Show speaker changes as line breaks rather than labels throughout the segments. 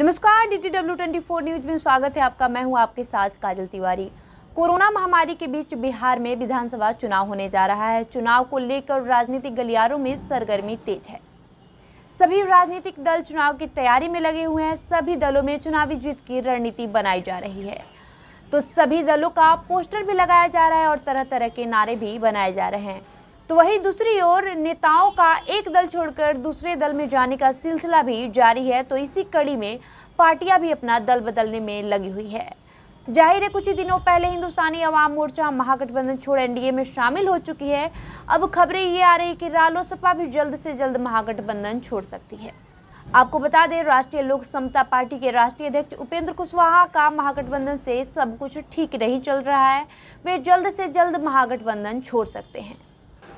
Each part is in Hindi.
नमस्कार डी 24 न्यूज में स्वागत है आपका मैं हूं आपके साथ काजल तिवारी कोरोना महामारी के बीच बिहार में विधानसभा चुनाव होने जा रहा है चुनाव को लेकर राजनीतिक गलियारों में सरगर्मी तेज है सभी राजनीतिक दल चुनाव की तैयारी में लगे हुए हैं सभी दलों में चुनावी जीत की रणनीति बनाई जा रही है तो सभी दलों का पोस्टर भी लगाया जा रहा है और तरह तरह के नारे भी बनाए जा रहे हैं तो वहीं दूसरी ओर नेताओं का एक दल छोड़कर दूसरे दल में जाने का सिलसिला भी जारी है तो इसी कड़ी में पार्टियां भी अपना दल बदलने में लगी हुई है जाहिर है कुछ ही दिनों पहले हिंदुस्तानी अवाम मोर्चा महागठबंधन छोड़ एनडीए में शामिल हो चुकी है अब खबरें ये आ रही कि रालोसपा भी जल्द से जल्द महागठबंधन छोड़ सकती है आपको बता दें राष्ट्रीय लोक समता पार्टी के राष्ट्रीय अध्यक्ष उपेंद्र कुशवाहा का महागठबंधन से सब कुछ ठीक नहीं चल रहा है वे जल्द से जल्द महागठबंधन छोड़ सकते हैं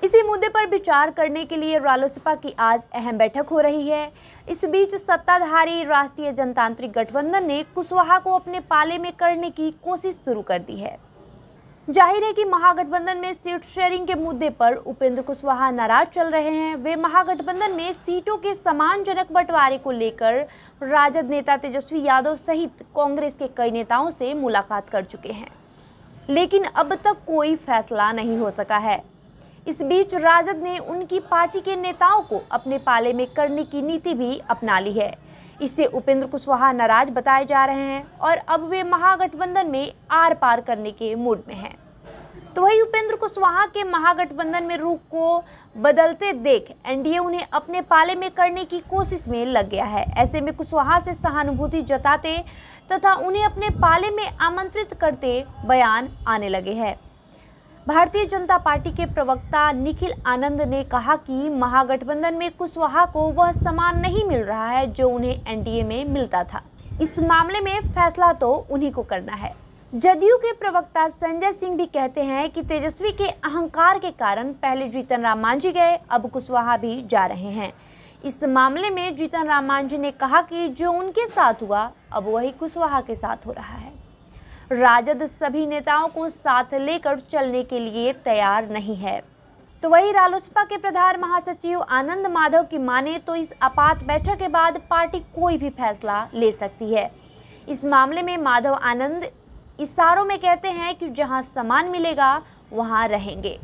इसी मुद्दे पर विचार करने के लिए रालोसपा की आज अहम बैठक हो रही है इस बीच सत्ताधारी राष्ट्रीय जनतांत्रिक गठबंधन ने कुशवाहा को अपने पाले में करने की कोशिश शुरू कर दी है जाहिर है कि महागठबंधन में सीट शेयरिंग के मुद्दे पर उपेंद्र कुशवाहा नाराज चल रहे हैं वे महागठबंधन में सीटों के जनक बंटवारे को लेकर राजद नेता तेजस्वी यादव सहित कांग्रेस के कई नेताओं से मुलाकात कर चुके हैं लेकिन अब तक कोई फैसला नहीं हो सका है इस बीच राजद ने उनकी पार्टी के नेताओं को अपने पाले में करने की नीति भी अपना ली है इससे उपेंद्र कुशवाहा नाराज बताए जा रहे हैं और अब वे महागठबंधन में आर पार करने के मूड में हैं तो वही उपेंद्र कुशवाहा के महागठबंधन में रूख को बदलते देख एनडीए उन्हें अपने पाले में करने की कोशिश में लग गया है ऐसे में कुशवाहा से सहानुभूति जताते तथा उन्हें अपने पाले में आमंत्रित करते बयान आने लगे हैं भारतीय जनता पार्टी के प्रवक्ता निखिल आनंद ने कहा कि महागठबंधन में कुशवाहा को वह सम्मान नहीं मिल रहा है जो उन्हें एनडीए में मिलता था इस मामले में फैसला तो उन्हीं को करना है जदयू के प्रवक्ता संजय सिंह भी कहते हैं कि तेजस्वी के अहंकार के कारण पहले जीतन राम मांझी गए अब कुशवाहा भी जा रहे हैं इस मामले में जीतन राम मांझी ने कहा कि जो उनके साथ हुआ अब वही कुशवाहा के साथ हो रहा है राजद सभी नेताओं को साथ लेकर चलने के लिए तैयार नहीं है तो वही रालोसपा के प्रधान महासचिव आनंद माधव की माने तो इस आपात बैठक के बाद पार्टी कोई भी फैसला ले सकती है इस मामले में माधव आनंद इशारों में कहते हैं कि जहां सामान मिलेगा वहां रहेंगे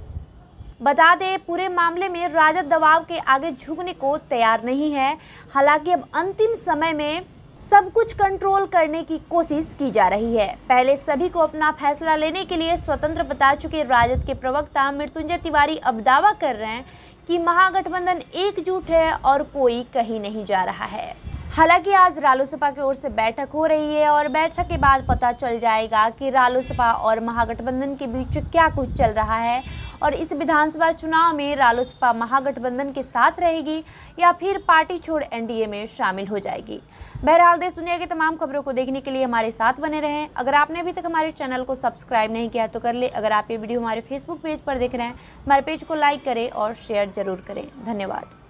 बता दें पूरे मामले में राजद दबाव के आगे झुकने को तैयार नहीं है हालांकि अब अंतिम समय में सब कुछ कंट्रोल करने की कोशिश की जा रही है पहले सभी को अपना फैसला लेने के लिए स्वतंत्र बता चुके राजद के प्रवक्ता मृत्युंजय तिवारी अब दावा कर रहे हैं कि महागठबंधन एकजुट है और कोई कहीं नहीं जा रहा है हालांकि आज रालोसपा की ओर से बैठक हो रही है और बैठक के बाद पता चल जाएगा कि रालोसपा और महागठबंधन के बीच क्या कुछ चल रहा है और इस विधानसभा चुनाव में रालोसपा महागठबंधन के साथ रहेगी या फिर पार्टी छोड़ एनडीए में शामिल हो जाएगी बहरहाल देश दुनिया की तमाम खबरों को देखने के लिए हमारे साथ बने रहें अगर आपने अभी तक हमारे चैनल को सब्सक्राइब नहीं किया तो कर ले अगर आप ये वीडियो हमारे फेसबुक पेज पर देख रहे हैं हमारे पेज को लाइक करें और शेयर जरूर करें धन्यवाद